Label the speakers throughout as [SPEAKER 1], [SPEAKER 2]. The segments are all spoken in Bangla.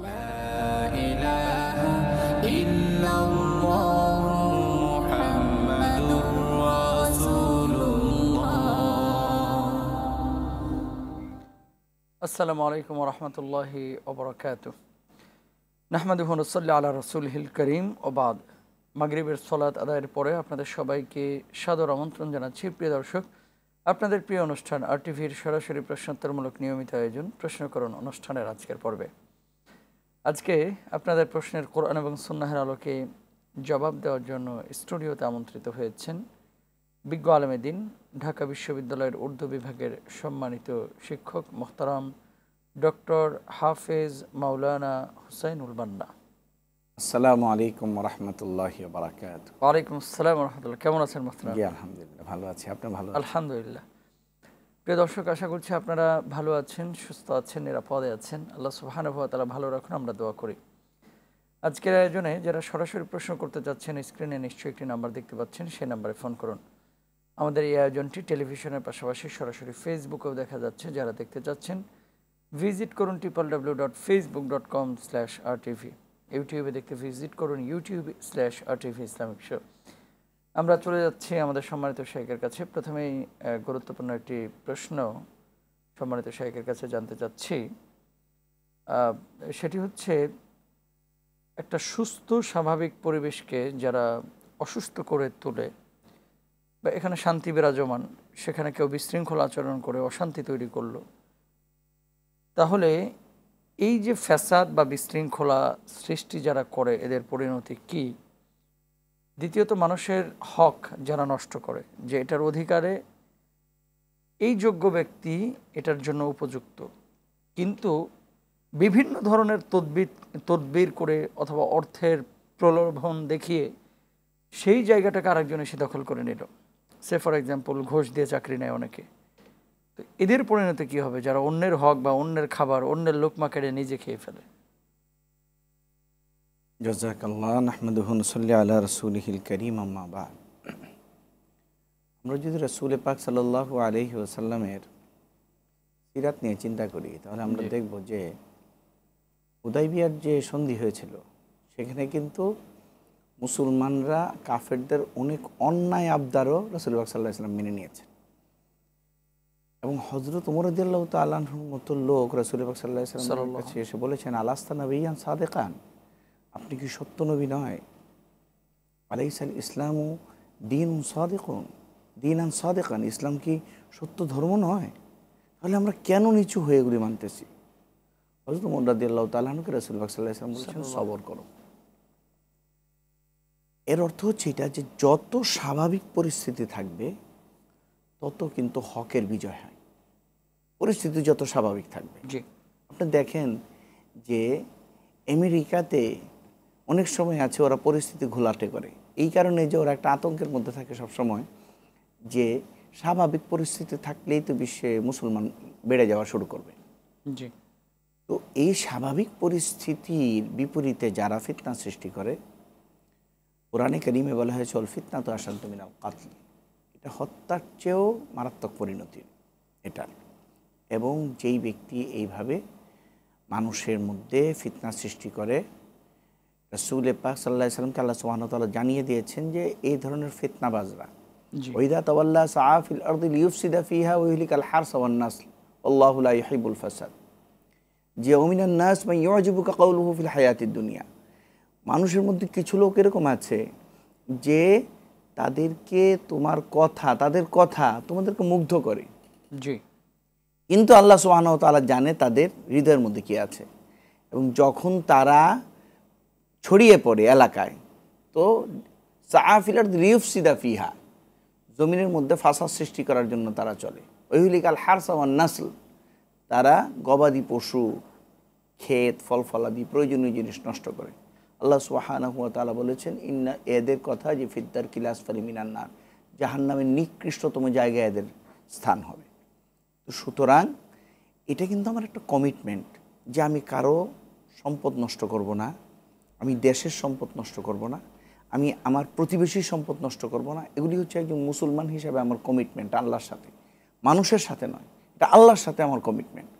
[SPEAKER 1] আসসালামু
[SPEAKER 2] আলাইকুম রহমতুল্লাহি ওবরাকাত নাহমাদুহন রসল্লা আল্লাহ রসুল হিল করিম ওবাদ মাগরীবের সলাত আদায়ের পরে আপনাদের সবাইকে সাদর আমন্ত্রণ জানাচ্ছি প্রিয় দর্শক আপনাদের প্রিয় অনুষ্ঠান আর টিভির সরাসরি প্রশ্নোত্তরমূলক নিয়মিত আয়োজন প্রশ্নকরণ অনুষ্ঠানের আজকের পর্বে আজকে আপনাদের প্রশ্নের কোরআন এবং সন্ন্যাহের আলোকে জবাব দেওয়ার জন্য স্টুডিওতে আমন্ত্রিত হয়েছেন বিজ্ঞ আলমেদিন ঢাকা বিশ্ববিদ্যালয়ের উর্দু বিভাগের সম্মানিত শিক্ষক মোহতারাম ডক্টর হাফেজ মাওলানা হুসাইন উলবান্না
[SPEAKER 1] আসসালামু আলাইকুম রহমতুল্লাহ বারাকাত
[SPEAKER 2] ওয়ালাইকুম আসসালাম রহমতুল্লাহ কেমন আছেন মোহতারাম
[SPEAKER 1] আলহামদুলিল্লাহ ভালো আছি আপনি ভালো
[SPEAKER 2] আলহামদুলিল্লাহ প্রিয় দর্শক আশা করছি আপনারা ভালো আছেন সুস্থ আছেন নিরাপদে আছেন আল্লাহ সুবাহানুভাব তারা ভালো রাখুন আমরা দোয়া করি আজকের আয়োজনে যারা সরাসরি প্রশ্ন করতে চাচ্ছেন স্ক্রিনে নিশ্চয়ই একটি নাম্বার দেখতে পাচ্ছেন সেই নাম্বারে ফোন করুন আমাদের এই আয়োজনটি টেলিভিশনের পাশাপাশি সরাসরি ফেসবুকেও দেখা যাচ্ছে যারা দেখতে চাচ্ছেন ভিজিট করুন triple W dot Facebook dot com slash R TV ইউটিউবে দেখতে ভিজিট করুন YouTube slash R TV Islamic show আমরা চলে যাচ্ছি আমাদের সম্মানিত শেখের কাছে প্রথমেই গুরুত্বপূর্ণ একটি প্রশ্ন সম্মানিত শেখের কাছে জানতে চাচ্ছি সেটি হচ্ছে একটা সুস্থ স্বাভাবিক পরিবেশকে যারা অসুস্থ করে তোলে বা এখানে শান্তি বিরাজমান সেখানে কেউ বিশৃঙ্খল আচরণ করে অশান্তি তৈরি করলো তাহলে এই যে ফ্যাসাদ বা বিশৃঙ্খলা সৃষ্টি যারা করে এদের পরিণতি কী দ্বিতীয়ত মানুষের হক যারা নষ্ট করে যে এটার অধিকারে এই যোগ্য ব্যক্তি এটার জন্য উপযুক্ত কিন্তু বিভিন্ন ধরনের তদবির তদবির করে অথবা অর্থের প্রলোভন দেখিয়ে সেই জায়গাটাকে আরেকজন এসে দখল করে নিল সে ফর এক্সাম্পল ঘোষ দিয়ে চাকরি নেয় অনেকে তো এদের পরিণতি কী হবে যারা অন্যের হক বা অন্যের খাবার অন্যের লোকমা কেড়ে নিজে খেয়ে ফেলে
[SPEAKER 1] আমরা যদি রসুল পাক সাল্লাহ আলহি ওসাল্লামের সিরাত নিয়ে চিন্তা করি তাহলে আমরা দেখব যে উদয়বিয়ার যে সন্ধি হয়েছিল সেখানে কিন্তু মুসলমানরা কাফেরদের অনেক অন্যায় আবদারও রসুল পাক সাল্লাহ ইসলাম মেনে নিয়েছেন এবং হজরত তো তাল্লাহর মতো লোক রসুল পাক সাল্লাহ কাছে এসে বলেছেন আলাস্তা সাদে খান আপনি কি সত্য নবী নয় আলাইসাল ইসলামও দিন সাদেকন দিন আন সাদেকান ইসলাম কি সত্য ধর্ম নয় তাহলে আমরা কেন নিচু হয়ে এগুলি মানতেছি হজরত মোল্লাদি আল্লাহ তালাহনুকে রসুলবাক সাল্লাহ ইসলাম বলেছেন সবর করো এর অর্থ হচ্ছে এটা যে যত স্বাভাবিক পরিস্থিতি থাকবে তত কিন্তু হকের বিজয় হয় পরিস্থিতি যত স্বাভাবিক থাকবে আপনি দেখেন যে আমেরিকাতে অনেক সময় আছে ওরা পরিস্থিতি ঘোলাটে করে এই কারণে যে ওরা একটা আতঙ্কের মধ্যে থাকে সব সময় যে স্বাভাবিক পরিস্থিতি থাকলেই তো বিশ্বে মুসলমান বেড়ে যাওয়া শুরু করবে জি তো এই স্বাভাবিক পরিস্থিতির বিপরীতে যারা ফিতনা সৃষ্টি করে পুরাণে করিমে বলা হয়েছে অল ফিতনা তো আসান তুমি নাও কাতল এটা হত্যার চেয়েও মারাত্মক পরিণতি এটা এবং যেই ব্যক্তি এইভাবে মানুষের মধ্যে ফিতনা সৃষ্টি করে রাসুল পাক সাল্লাহ সাল্লামকে আল্লাহ সুবাহতাল্লাহ জানিয়ে দিয়েছেন যে এই ধরনের ফিতনাবাজরা ওইদা তবাল্লা সাহাফিল আর্দিল ইউফসিদা ফিহা ওইহলিকাল হার সওয়ান্নাস আল্লাহুল্লাহ ইহিবুল ফাসাদ যে অমিনান নাস মাই ইয়াজিবুকা কৌলহুফিল হায়াতির দুনিয়া মানুষের মধ্যে কিছু লোক এরকম আছে যে তাদেরকে তোমার কথা তাদের কথা তোমাদেরকে মুগ্ধ করে জি কিন্তু আল্লাহ সোহানতালা জানে তাদের হৃদয়ের মধ্যে কী আছে এবং যখন তারা ছড়িয়ে পড়ে এলাকায় তো সাহাফিলার রিউফসিদা ফিহা জমিনের মধ্যে ফাঁসা সৃষ্টি করার জন্য তারা চলে ওইহুলিকাল হারসাওয়ান নাসল তারা গবাদি পশু ক্ষেত ফল ফলাদি প্রয়োজনীয় জিনিস নষ্ট করে আল্লাহ সুহানা হুয়া তালা বলেছেন ইন্না এদের কথা যে ফিদ্দার কিলাস ফালি মিনান্নার জাহান নামের নিকৃষ্টতম জায়গায় এদের স্থান হবে তো সুতরাং এটা কিন্তু আমার একটা কমিটমেন্ট যে আমি কারো সম্পদ নষ্ট করব না আমি দেশের সম্পদ নষ্ট করব না আমি আমার প্রতিবেশীর সম্পদ নষ্ট করব না এগুলি হচ্ছে একজন মুসলমান হিসাবে আমার কমিটমেন্ট আল্লাহর সাথে মানুষের সাথে নয় এটা আল্লাহর সাথে আমার কমিটমেন্ট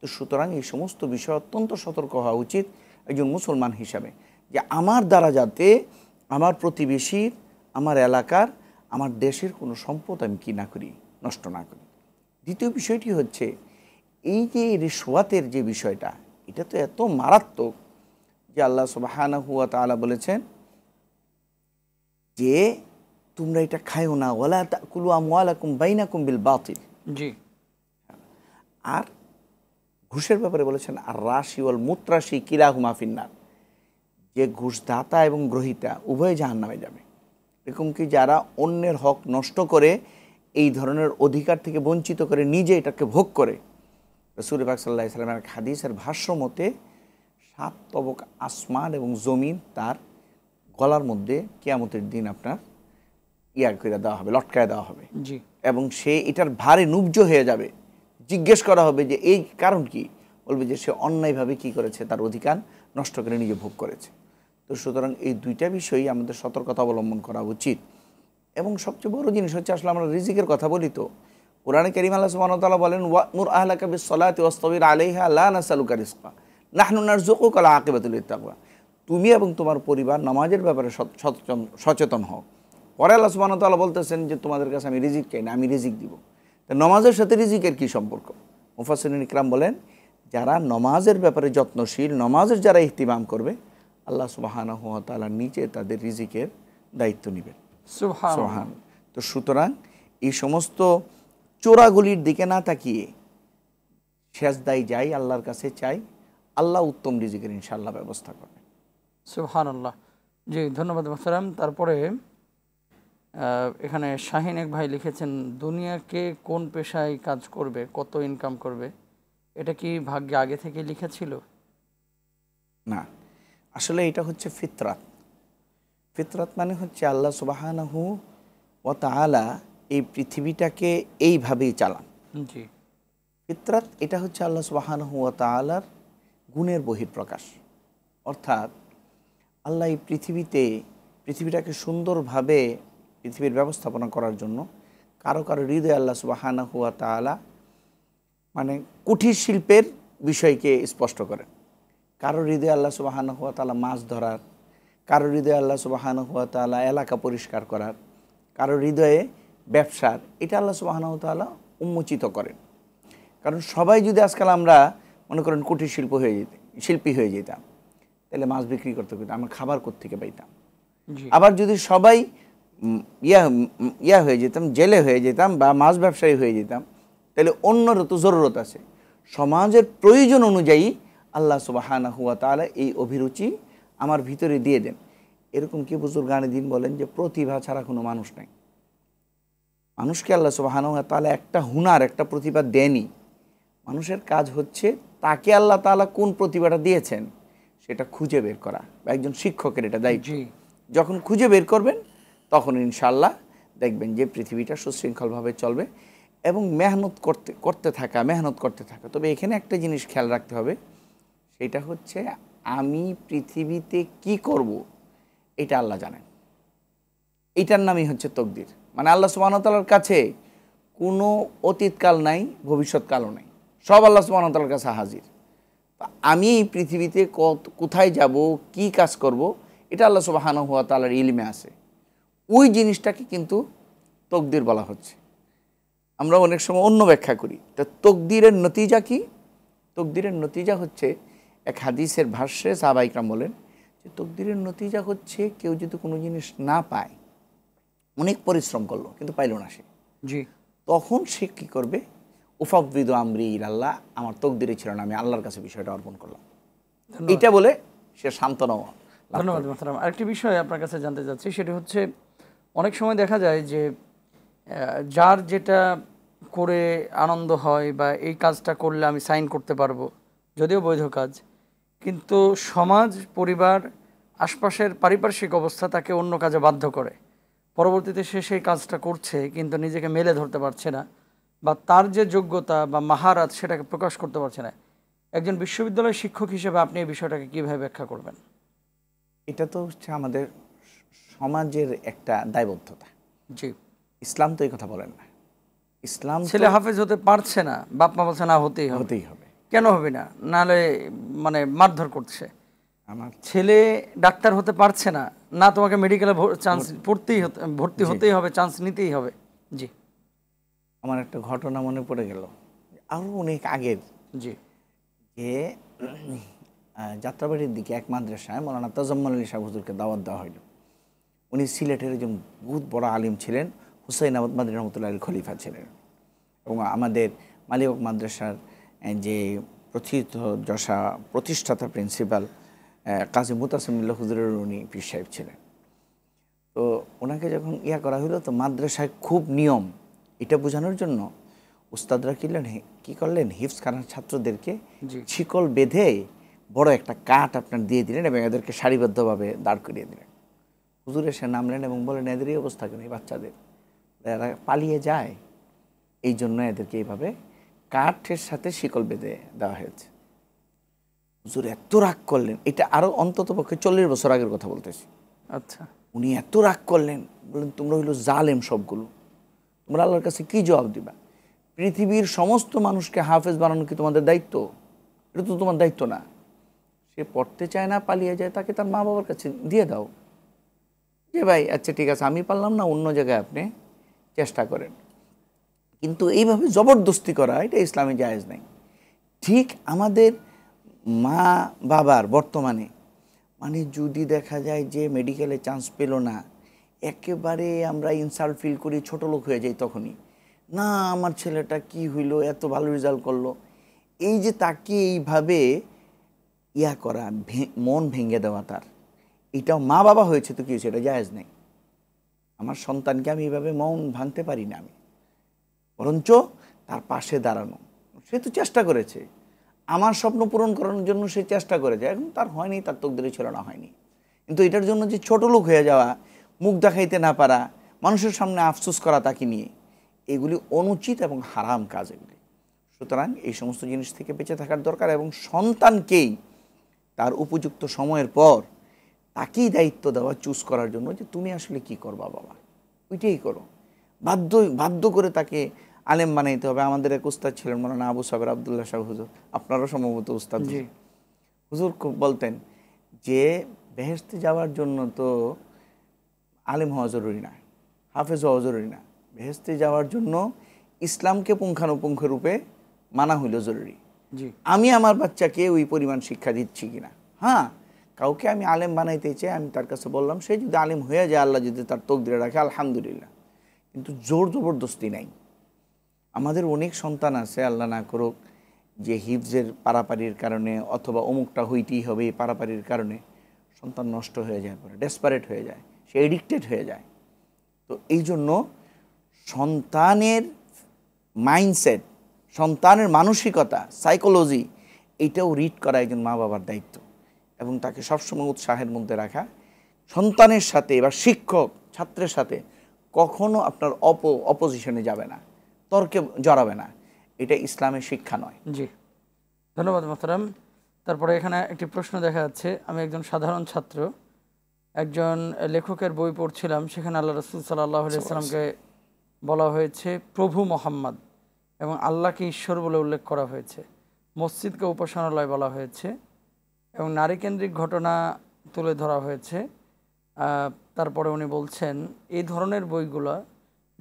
[SPEAKER 1] তো সুতরাং এই সমস্ত বিষয় অত্যন্ত সতর্ক হওয়া উচিত একজন মুসলমান হিসাবে যে আমার দ্বারা যাতে আমার প্রতিবেশীর আমার এলাকার আমার দেশের কোনো সম্পদ আমি কি না করি নষ্ট না করি দ্বিতীয় বিষয়টি হচ্ছে এই যে রেশোয়াতের যে বিষয়টা এটা তো এত মারাত্মক যে আল্লাহ সুবাহানা হুয়া তালা বলেছেন যে তোমরা এটা খাইও না ওলা কুলু আমালাকুম বাইনাকুম বিল বাতিল জি আর ঘুষের ব্যাপারে বলেছেন আর রাশি ওল মুত্রাশি কিরা হুমাফিন্নার যে ঘুষদাতা এবং গ্রহিতা উভয় জাহান নামে যাবে এরকম কি যারা অন্যের হক নষ্ট করে এই ধরনের অধিকার থেকে বঞ্চিত করে নিজে এটাকে ভোগ করে রসুল ইবাক সাল্লাহ ইসলামের হাদিসের ভাষ্য মতে সাত তবক আসমান এবং জমিন তার গলার মধ্যে কেয়ামতের দিন আপনার ইয়া করে দেওয়া হবে লটকায় দেওয়া হবে জি এবং সে এটার ভারে নুব্জ হয়ে যাবে জিজ্ঞেস করা হবে যে এই কারণ কি বলবে যে সে অন্যায়ভাবে কি করেছে তার অধিকার নষ্ট করে নিজে ভোগ করেছে তো সুতরাং এই দুইটা বিষয়ই আমাদের সতর্কতা অবলম্বন করা উচিত এবং সবচেয়ে বড় জিনিস হচ্ছে আসলে আমরা রিজিকের কথা বলি তো কোরআনে করিম আল্লাহ সুবাহতাল্লাহ বলেন ওয়া মুর আহলাকাবি সলাতে ওস্তবির আলাইহা আল্লাহ নাসালুকা রিস্কা নাহনুনার জোকু কলা আকিবাতুল ইত্তাকবা তুমি এবং তোমার পরিবার নামাজের ব্যাপারে সচেতন সচেতন হও পরে আল্লাহ সুবাহতাল্লাহ বলতেছেন যে তোমাদের কাছে আমি রিজিক চাই না আমি রিজিক দিব তা নমাজের সাথে রিজিকের কি সম্পর্ক মুফাসিন ইকরাম বলেন যারা নমাজের ব্যাপারে যত্নশীল নমাজের যারা ইহতিমাম করবে আল্লাহ সুবাহান তালা নিচে তাদের রিজিকের দায়িত্ব নেবেন সুহান তো সুতরাং এই সমস্ত চোরাগুলির দিকে না তাকিয়ে সেজদাই যাই আল্লাহর কাছে চাই আল্লাহ উত্তম রিজিকের ইনশাল্লাহ ব্যবস্থা করবে
[SPEAKER 2] সুহানাল্লাহ জি ধন্যবাদ মাসারাম তারপরে এখানে শাহিন এক ভাই লিখেছেন দুনিয়াকে কোন পেশায় কাজ করবে কত ইনকাম করবে এটা কি ভাগ্যে আগে থেকে লিখেছিল
[SPEAKER 1] না আসলে এটা হচ্ছে ফিতরাত ফিতরাত মানে হচ্ছে আল্লাহ সুবাহানাহু ও তালা এই পৃথিবীটাকে এইভাবেই চালান জি ফিতরাত এটা হচ্ছে আল্লাহ সুবাহানাহু ও তালার গুণের বহিঃপ্রকাশ অর্থাৎ আল্লাহ এই পৃথিবীতে পৃথিবীটাকে সুন্দরভাবে পৃথিবীর ব্যবস্থাপনা করার জন্য কারো কারো হৃদয় আল্লাহ সুবাহানা হুয়া তালা মানে কুঠির শিল্পের বিষয়কে স্পষ্ট করে কারো হৃদয় আল্লাহ সুবাহানা হুয়া তালা মাছ ধরার কারো হৃদয় আল্লাহ সুবাহানা হুয়া তালা এলাকা পরিষ্কার করার কারো হৃদয়ে ব্যবসার এটা আল্লাহ সুবাহানা হুয়া তালা উন্মোচিত করেন কারণ সবাই যদি আজকাল আমরা মনে করেন কুটির শিল্প হয়ে যেত শিল্পী হয়ে যেতাম তাহলে মাছ বিক্রি করতে করতে আমার খাবার থেকে পাইতাম আবার যদি সবাই ইয়া ইয়া হয়ে যেতাম জেলে হয়ে যেতাম বা মাছ ব্যবসায়ী হয়ে যেতাম তাহলে অন্যর তো জরুরত আছে সমাজের প্রয়োজন অনুযায়ী আল্লাহ সুবাহানা হুয়া তালা এই অভিরুচি আমার ভিতরে দিয়ে দেন এরকম কি বুজুর গানে দিন বলেন যে প্রতিভা ছাড়া কোনো মানুষ নাই মানুষকে আল্লাহ সুবাহানা হুয়া তালা একটা হুনার একটা প্রতিভা দেনই মানুষের কাজ হচ্ছে তাকে আল্লাহ তালা কোন প্রতিভাটা দিয়েছেন সেটা খুঁজে বের করা বা একজন শিক্ষকের এটা দায়িত্ব যখন খুঁজে বের করবেন তখন ইনশাল্লাহ দেখবেন যে পৃথিবীটা সুশৃঙ্খলভাবে চলবে এবং মেহনত করতে করতে থাকা মেহনত করতে থাকা তবে এখানে একটা জিনিস খেয়াল রাখতে হবে সেটা হচ্ছে আমি পৃথিবীতে কি করব এটা আল্লাহ জানেন এটার নামই হচ্ছে তকদির মানে আল্লাহ সুবাহতালার কাছে কোনো অতীতকাল নাই ভবিষ্যৎকালও নাই সব আল্লাহ সুবাহতালার কাছে হাজির আমি এই পৃথিবীতে কত কোথায় যাব কি কাজ করব এটা আল্লাহ সুবাহান হুয়া তালার ইলমে আছে ওই জিনিসটাকে কিন্তু তকদির বলা হচ্ছে আমরা অনেক সময় অন্য ব্যাখ্যা করি তো তকদিরের নতিজা কি তকদিরের নতিজা হচ্ছে এক হাদিসের ভাষ্যে সাহাবাইকরাম বলেন যে তকদিরের নতিজা হচ্ছে কেউ যদি কোনো জিনিস না পায় অনেক পরিশ্রম করলো কিন্তু পাইল না সে জি তখন সে কী করবে উফাবিদু আমরি আল্লাহ আমার তকদিরে ছিল না আমি আল্লাহর কাছে বিষয়টা অর্পণ করলাম এটা বলে সে সান্ত্বনাও
[SPEAKER 2] ধন্যবাদ মাতারাম আরেকটি বিষয় আপনার কাছে জানতে চাচ্ছি সেটি হচ্ছে অনেক সময় দেখা যায় যে যার যেটা করে আনন্দ হয় বা এই কাজটা করলে আমি সাইন করতে পারবো যদিও বৈধ কাজ কিন্তু সমাজ পরিবার আশপাশের পারিপার্শ্বিক অবস্থা তাকে অন্য কাজে বাধ্য করে পরবর্তীতে সে সেই কাজটা করছে কিন্তু নিজেকে মেলে ধরতে পারছে না বা তার যে যোগ্যতা বা মাহারাত সেটাকে প্রকাশ করতে পারছে না একজন বিশ্ববিদ্যালয়ের শিক্ষক হিসেবে আপনি এই বিষয়টাকে কীভাবে ব্যাখ্যা করবেন এটা তো হচ্ছে
[SPEAKER 1] আমাদের সমাজের
[SPEAKER 2] একটা দায়বদ্ধতা জি ইসলাম তো এই কথা বলেন না ইসলাম ছেলে হাফেজ হতে পারছে না বাপ মা বলছে না হতেই হতেই হবে কেন হবে না নাহলে মানে মারধর করছে আমার ছেলে ডাক্তার হতে পারছে না না তোমাকে মেডিকেলে চান্স পড়তেই ভর্তি হতেই হবে চান্স নিতেই হবে জি
[SPEAKER 1] আমার একটা ঘটনা মনে পড়ে গেল আরও অনেক আগের জি যে যাত্রাবাড়ির দিকে এক মাদ্রাসায় মৌলানা তাজম্মল আলী সাহেব হুজুরকে দাওয়াত দেওয়া হইল উনি সিলেটের একজন বহুত বড় আলিম ছিলেন হুসাইন আহমদ মাদ রহমতুল্লাহ আলী খলিফা ছিলেন এবং আমাদের মালিক মাদ্রাসার যে প্রথিত যশা প্রতিষ্ঠাতা প্রিন্সিপাল কাজী মুতাসিমুল্লাহ হুজুরের উনি পীর সাহেব ছিলেন তো ওনাকে যখন ইয়া করা হইলো তো মাদ্রাসায় খুব নিয়ম এটা বোঝানোর জন্য উস্তাদরা কিলেন কি করলেন হিফস খানার ছাত্রদেরকে ছিকল বেঁধে বড় একটা কাঠ আপনার দিয়ে দিলেন এবং এদেরকে সারিবদ্ধভাবে দাঁড় করিয়ে দিলেন হুজুর এসে নামলেন এবং বলেন এদেরই অবস্থা কেন এই বাচ্চাদের এরা পালিয়ে যায় এই জন্য এদেরকে এইভাবে কাঠের সাথে শিকল বেঁধে দেওয়া হয়েছে হুজুর এত রাগ করলেন এটা আরও অন্তত পক্ষে চল্লিশ বছর আগের কথা বলতেছি আচ্ছা উনি এত রাগ করলেন বললেন তোমরা হইলো জালেম সবগুলো তোমরা আল্লাহর কাছে কি জবাব দিবা পৃথিবীর সমস্ত মানুষকে হাফেজ বানানো কি তোমাদের দায়িত্ব এটা তো তোমার দায়িত্ব না সে পড়তে চায় না পালিয়ে যায় তাকে তার মা বাবার কাছে দিয়ে দাও যে ভাই আচ্ছা ঠিক আছে আমি পারলাম না অন্য জায়গায় আপনি চেষ্টা করেন কিন্তু এইভাবে জবরদস্তি করা এটা ইসলামে জায়েজ নাই ঠিক আমাদের মা বাবার বর্তমানে মানে যদি দেখা যায় যে মেডিকেলে চান্স পেল না একেবারে আমরা ইনসাল্ট ফিল করি ছোট লোক হয়ে যাই তখনই না আমার ছেলেটা কি হইল এত ভালো রেজাল্ট করলো এই যে তাকে এইভাবে ইয়া করা মন ভেঙে দেওয়া তার এটাও মা বাবা হয়েছে তো কি হয়েছে এটা জায়জ নেই আমার সন্তানকে আমি এইভাবে মন ভাঙতে পারি না আমি বরঞ্চ তার পাশে দাঁড়ানো সে তো চেষ্টা করেছে আমার স্বপ্ন পূরণ করানোর জন্য সে চেষ্টা করেছে এখন তার হয়নি তার তকদিরে ছিল না হয়নি কিন্তু এটার জন্য যে ছোট লোক হয়ে যাওয়া মুখ দেখাইতে না পারা মানুষের সামনে আফসোস করা তাকে নিয়ে এগুলি অনুচিত এবং হারাম কাজ এগুলি সুতরাং এই সমস্ত জিনিস থেকে বেঁচে থাকার দরকার এবং সন্তানকেই তার উপযুক্ত সময়ের পর তাকেই দায়িত্ব দেওয়া চুজ করার জন্য যে তুমি আসলে কি করবা বাবা ওইটাই করো বাধ্য বাধ্য করে তাকে আলেম বানাইতে হবে আমাদের এক উস্তাদ ছিলেন মৌলানা আবু সাবের আবদুল্লাহ সাহেব হুজুর আপনারও সম্ভবত উস্তাদ হুজুর খুব বলতেন যে বেহেস্তে যাওয়ার জন্য তো আলিম হওয়া জরুরি না হাফেজ হওয়া জরুরি না বেহেস্তে যাওয়ার জন্য ইসলামকে পুঙ্খানুপুঙ্খ রূপে মানা হইল জরুরি আমি আমার বাচ্চাকে ওই পরিমাণ শিক্ষা দিচ্ছি কিনা হ্যাঁ কাউকে আমি আলেম বানাইতে চাই আমি তার কাছে বললাম সে যদি আলেম হয়ে যায় আল্লাহ যদি তার দিয়ে রাখে আলহামদুলিল্লাহ কিন্তু জোর জবরদস্তি নাই আমাদের অনেক সন্তান আছে আল্লাহ না করুক যে হিফজের পারাপারির কারণে অথবা অমুকটা হইতেই হবে এই পারাপারির কারণে সন্তান নষ্ট হয়ে যায় পরে ডেসপারেট হয়ে যায় সে এডিক্টেড হয়ে যায় তো এই জন্য সন্তানের মাইন্ডসেট সন্তানের মানসিকতা সাইকোলজি এটাও রিড করা একজন মা বাবার দায়িত্ব এবং তাকে সবসময় উৎসাহের মধ্যে রাখা সন্তানের সাথে বা শিক্ষক ছাত্রের সাথে কখনো আপনার অপ অপোজিশনে যাবে না তর্কে জড়াবে না এটা ইসলামের শিক্ষা নয়
[SPEAKER 2] জি ধন্যবাদ মোতারাম তারপরে এখানে একটি প্রশ্ন দেখা যাচ্ছে আমি একজন সাধারণ ছাত্র একজন লেখকের বই পড়ছিলাম সেখানে আল্লাহ রসুল সাল্লাহ আলাইসাল্লামকে বলা হয়েছে প্রভু মোহাম্মদ এবং আল্লাহকে ঈশ্বর বলে উল্লেখ করা হয়েছে মসজিদকে উপাসনালয় বলা হয়েছে এবং নারীকেন্দ্রিক ঘটনা তুলে ধরা হয়েছে তারপরে উনি বলছেন এই ধরনের বইগুলো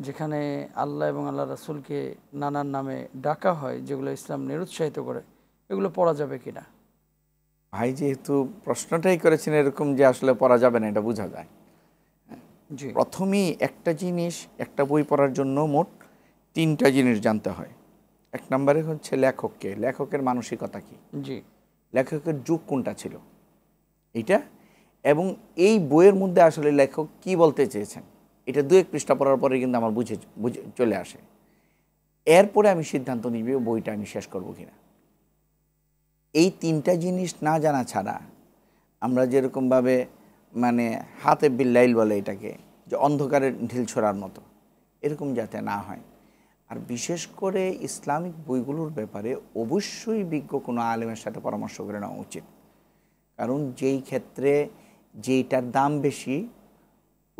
[SPEAKER 2] যেখানে আল্লাহ এবং আল্লাহ রাসুলকে নানান নামে ডাকা হয় যেগুলো ইসলাম নিরুৎসাহিত করে এগুলো পড়া যাবে কিনা
[SPEAKER 1] ভাই যেহেতু প্রশ্নটাই করেছেন এরকম যে আসলে পড়া যাবে না এটা বোঝা যায় প্রথমেই একটা জিনিস একটা বই পড়ার জন্য মোট তিনটা জিনিস জানতে হয় এক নম্বরে হচ্ছে লেখককে লেখকের মানসিকতা কি জি লেখকের যুগ কোনটা ছিল এটা এবং এই বইয়ের মধ্যে আসলে লেখক কি বলতে চেয়েছেন এটা দু এক পৃষ্ঠা পড়ার পরে কিন্তু আমার বুঝে বুঝে চলে আসে এরপরে আমি সিদ্ধান্ত নিবি বইটা আমি শেষ করবো কিনা এই তিনটা জিনিস না জানা ছাড়া আমরা যেরকমভাবে মানে হাতে বিল্লাইল বলে এটাকে যে অন্ধকারের ঢিল ছোড়ার মতো এরকম যাতে না হয় আর বিশেষ করে ইসলামিক বইগুলোর ব্যাপারে অবশ্যই বিজ্ঞ কোনো আলেমের সাথে পরামর্শ করে নেওয়া উচিত কারণ যেই ক্ষেত্রে যেইটার দাম বেশি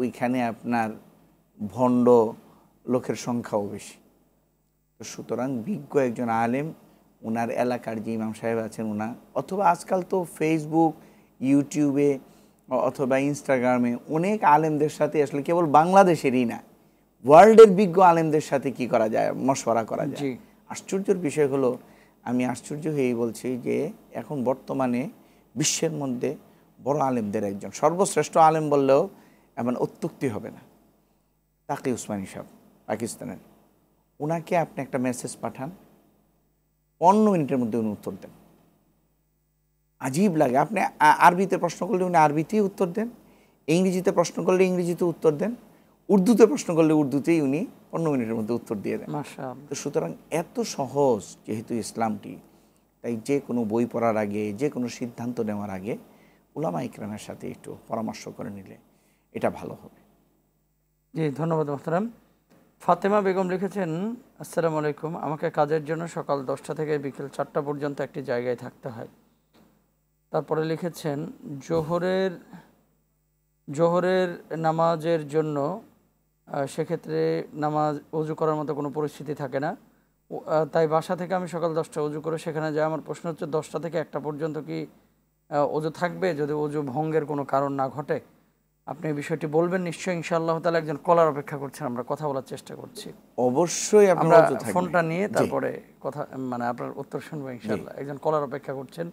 [SPEAKER 1] ওইখানে আপনার ভণ্ড লোকের সংখ্যাও বেশি সুতরাং বিজ্ঞ একজন আলেম ওনার এলাকার যে ইমাম সাহেব আছেন ওনা অথবা আজকাল তো ফেসবুক ইউটিউবে অথবা ইনস্টাগ্রামে অনেক আলেমদের সাথে আসলে কেবল বাংলাদেশেরই না ওয়ার্ল্ডের বিজ্ঞ আলেমদের সাথে কি করা যায় মশওয়ারা করা যায় আশ্চর্যের বিষয় হলো আমি আশ্চর্য হয়েই বলছি যে এখন বর্তমানে বিশ্বের মধ্যে বড় আলেমদের একজন সর্বশ্রেষ্ঠ আলেম বললেও এমন অত্যুক্তি হবে না তাকে উসমানি সাহেব পাকিস্তানের ওনাকে আপনি একটা মেসেজ পাঠান পনেরো মিনিটের মধ্যে উনি উত্তর দেন আজীব লাগে আপনি আরবিতে প্রশ্ন করলে উনি আরবিতেই উত্তর দেন ইংরেজিতে প্রশ্ন করলে ইংরেজিতে উত্তর দেন উর্দুতে প্রশ্ন করলে উর্দুতেই উনি পনেরো মিনিটের মধ্যে উত্তর দিয়ে দেন তো সুতরাং এত সহজ যেহেতু ইসলামটি তাই যে কোনো বই পড়ার আগে যে কোনো সিদ্ধান্ত নেওয়ার আগে উলামা
[SPEAKER 2] ইকরামের সাথে একটু পরামর্শ করে নিলে এটা ভালো হবে জি ধন্যবাদ মোহতারাম ফাতেমা বেগম লিখেছেন আসসালামু আলাইকুম আমাকে কাজের জন্য সকাল দশটা থেকে বিকেল চারটা পর্যন্ত একটি জায়গায় থাকতে হয় তারপরে লিখেছেন জোহরের জোহরের নামাজের জন্য সেক্ষেত্রে নামাজ অজু করার মতো কোনো পরিস্থিতি থাকে না তাই বাসা থেকে আমি সকাল দশটা অজু করে সেখানে যাই আমার প্রশ্ন হচ্ছে দশটা থেকে একটা পর্যন্ত কি উজু থাকবে যদি উজু ভঙ্গের কোনো কারণ না ঘটে আপনি এই বিষয়টি বলবেন নিশ্চয়ই ইনশাআল্লাহ তালা একজন কলার অপেক্ষা করছেন আমরা কথা বলার চেষ্টা করছি
[SPEAKER 1] অবশ্যই আমরা ফোনটা নিয়ে তারপরে
[SPEAKER 2] কথা মানে আপনার উত্তর শুনবো ইনশাআল্লাহ একজন কলার অপেক্ষা করছেন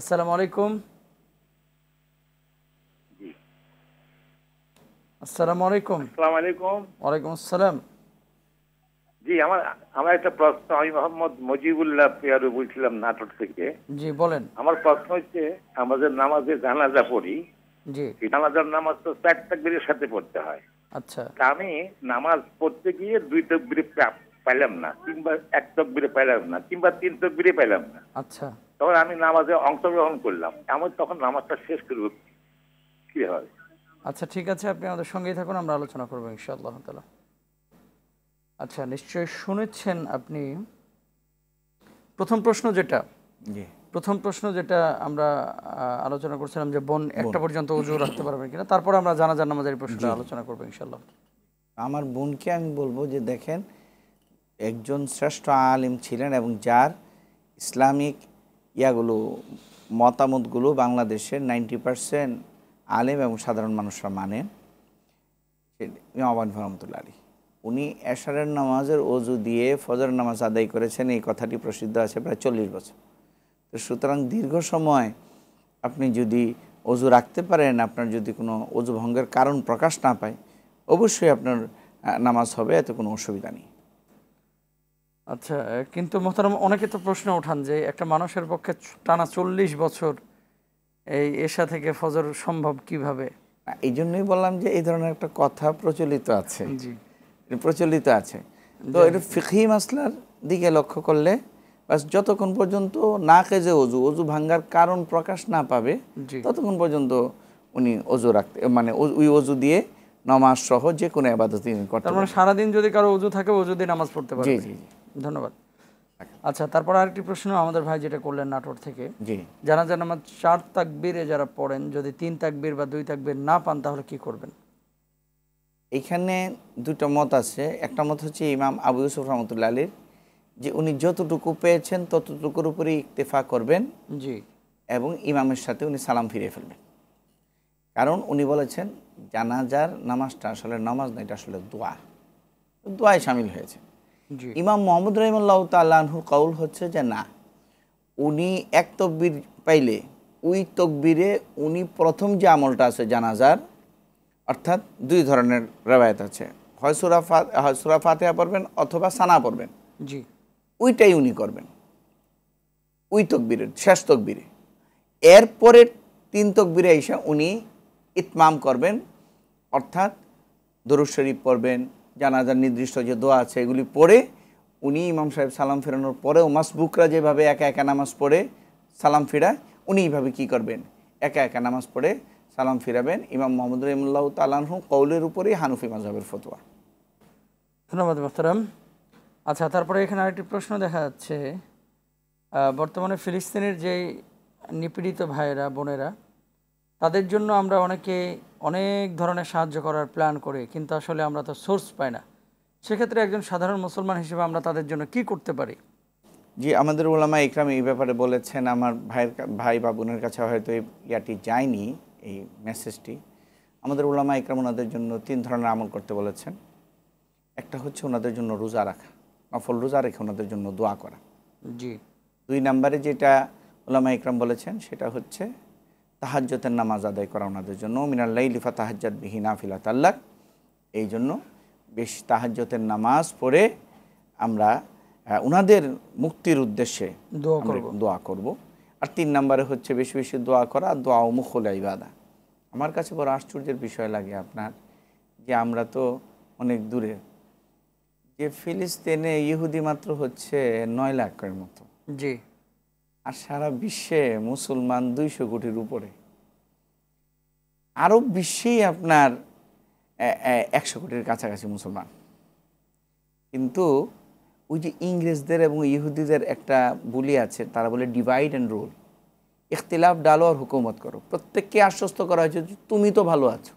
[SPEAKER 2] আসসালামু আলাইকুম আসসালামু আলাইকুম
[SPEAKER 1] আসসালামু আলাইকুম
[SPEAKER 2] ওয়ালাইকুম আসসালাম
[SPEAKER 1] জি আমার আমার একটা প্রশ্ন আমি মোহাম্মদ মজিবুল্লাহ পেয়ারু বলছিলাম নাটক থেকে জি বলেন আমার প্রশ্ন হচ্ছে আমাদের নামাজে জানাজা পড়ি নামাজের নামাজ তো চার তাকবীরের সাথে পড়তে হয় আচ্ছা আমি নামাজ পড়তে গিয়ে দুই তকবির পাইলাম না কিংবা এক তকবিরে পাইলাম না কিংবা তিন তকবিরে পাইলাম না আচ্ছা তখন আমি নামাজে অংশগ্রহণ করলাম আমি তখন নামাজটা শেষ করব কি হয়
[SPEAKER 2] আচ্ছা ঠিক আছে আপনি আমাদের সঙ্গেই থাকুন আমরা আলোচনা করবো ইনশাআল্লাহ তালা আচ্ছা নিশ্চয়ই শুনেছেন আপনি প্রথম প্রশ্ন যেটা জি প্রথম প্রশ্ন যেটা আমরা আলোচনা করছিলাম যে বোন একটা পর্যন্ত উজু রাখতে পারবেন কিনা তারপর আমরা জানাজার নামাজের প্রশ্নটা আলোচনা করবো ইনশাল্লাহ
[SPEAKER 1] আমার বোনকে আমি বলবো যে দেখেন একজন শ্রেষ্ঠ আলিম ছিলেন এবং যার ইসলামিক ইয়াগুলো মতামতগুলো বাংলাদেশের নাইনটি পারসেন্ট আলেম এবং সাধারণ মানুষরা মানে ইমাবান রহমতুল্লা আলী উনি এশারের নামাজের অজু দিয়ে ফজর নামাজ আদায় করেছেন এই কথাটি প্রসিদ্ধ আছে প্রায় চল্লিশ বছর সুতরাং দীর্ঘ সময় আপনি যদি অজু রাখতে পারেন আপনার যদি কোনো অজু ভঙ্গের কারণ প্রকাশ না পায় অবশ্যই আপনার নামাজ হবে এতে কোনো অসুবিধা নেই
[SPEAKER 2] আচ্ছা কিন্তু মোহতারাম অনেকে তো প্রশ্ন উঠান যে একটা মানুষের পক্ষে টানা চল্লিশ বছর এই এসা থেকে ফজর সম্ভব কিভাবে এই জন্যই বললাম যে এই ধরনের একটা কথা প্রচলিত আছে প্রচলিত আছে তো এটা ফিখি মাসলার দিকে লক্ষ্য
[SPEAKER 1] করলে বাস যতক্ষণ পর্যন্ত না কেজে অজু অজু ভাঙ্গার কারণ প্রকাশ না পাবে ততক্ষণ পর্যন্ত উনি অজু রাখতে মানে ওই অজু দিয়ে নমাজ সহ যে কোনো আবাদত তিনি করতে তার মানে
[SPEAKER 2] সারাদিন যদি কারো অজু থাকে অজু দিয়ে নামাজ পড়তে পারে ধন্যবাদ আচ্ছা।, আচ্ছা তারপর আরেকটি প্রশ্ন আমাদের ভাই যেটা করলেন নাটোর থেকে জি জানা যান আমার চার তাকবীরে যারা পড়েন যদি তিন তাকবীর বা দুই তাকবীর না পান তাহলে কি করবেন
[SPEAKER 1] এখানে দুটো মত আছে একটা মত হচ্ছে ইমাম আবু ইউসুফ রহমতুল্লা আলীর যে উনি যতটুকু পেয়েছেন ততটুকুর উপরে ইকতেফা করবেন জি এবং ইমামের সাথে উনি সালাম ফিরিয়ে ফেলবেন কারণ উনি বলেছেন জানাজার নামাজটা আসলে নামাজ না এটা আসলে দোয়া দোয়ায় সামিল হয়েছে ইমাম মোহাম্মদ রহিমুল্লাহ তাল্লাহুর কাউল হচ্ছে যে না উনি এক তকবির পাইলে ওই তকবিরে উনি প্রথম যে আমলটা আছে জানাজার অর্থাৎ দুই ধরনের রেবায়ত আছে হয় সুরা ফা হয় সুরা ফাতেহা পড়বেন অথবা সানা পড়বেন জি ওইটাই উনি করবেন ওই তকবিরের শেষ তকবিরে এরপরে তিন তকবিরে এসে উনি ইতমাম করবেন অর্থাৎ দরুদ শরীফ পড়বেন জানাজার নির্দিষ্ট যে দোয়া আছে এগুলি পড়ে উনি ইমাম সাহেব সালাম ফেরানোর পরেও মাসবুকরা যেভাবে একা একা নামাজ পড়ে সালাম ফিরায় উনি এইভাবে কী করবেন একা একা নামাজ পড়ে সালাম ফিরাবেন ইমাম মোহাম্মদ রহিমুল্লাহ তালানহ কৌলের উপরেই হানুফি মাজহাবের ফতোয়া
[SPEAKER 2] ধন্যবাদ মোহতারাম আচ্ছা তারপরে এখানে আরেকটি প্রশ্ন দেখা যাচ্ছে বর্তমানে ফিলিস্তিনের যে নিপীড়িত ভাইয়েরা বোনেরা তাদের জন্য আমরা অনেকে অনেক ধরনের সাহায্য করার প্ল্যান করি কিন্তু আসলে আমরা তো সোর্স পাই না সেক্ষেত্রে একজন সাধারণ মুসলমান হিসেবে আমরা তাদের জন্য কি করতে পারি
[SPEAKER 1] জি আমাদের ওলামা ইকরাম এই ব্যাপারে বলেছেন আমার ভাইয়ের ভাই বা বোনের কাছে হয়তো এই ইয়াটি যায়নি এই মেসেজটি আমাদের ওলামা ইকরাম ওনাদের জন্য তিন ধরনের আমল করতে বলেছেন একটা হচ্ছে ওনাদের জন্য রোজা রাখা নফল রোজা রেখে ওনাদের জন্য দোয়া করা জি দুই নম্বরে যেটা ওলামা ইকরাম বলেছেন সেটা হচ্ছে তাহাজ্যতের নামাজ আদায় করা ওনাদের জন্য মিনাল্লাই লিফা তাহাজ্জাদ বিহিনা ফিলা তাল্লাক এই জন্য বেশ তাহাজ্যতের নামাজ পড়ে আমরা ওনাদের মুক্তির উদ্দেশ্যে দোয়া করব দোয়া আর তিন নম্বরে হচ্ছে বেশি বেশি দোয়া করা দোয়া ও মুখল বাদা আমার কাছে বড় আশ্চর্যের বিষয় লাগে আপনার যে আমরা তো অনেক দূরে যে ফিলিস্তিনে ইহুদি মাত্র হচ্ছে নয় লাখের মতো জি আর সারা বিশ্বে মুসলমান দুইশো কোটির উপরে আরব বিশ্বেই আপনার একশো কোটির কাছাকাছি মুসলমান কিন্তু ওই যে ইংরেজদের এবং ইহুদিদের একটা বুলি আছে তারা বলে ডিভাইড অ্যান্ড রুল ইখতিলাফ ডালো আর হুকুমত করো প্রত্যেককে আশ্বস্ত করা হয়েছে তুমি তো ভালো আছো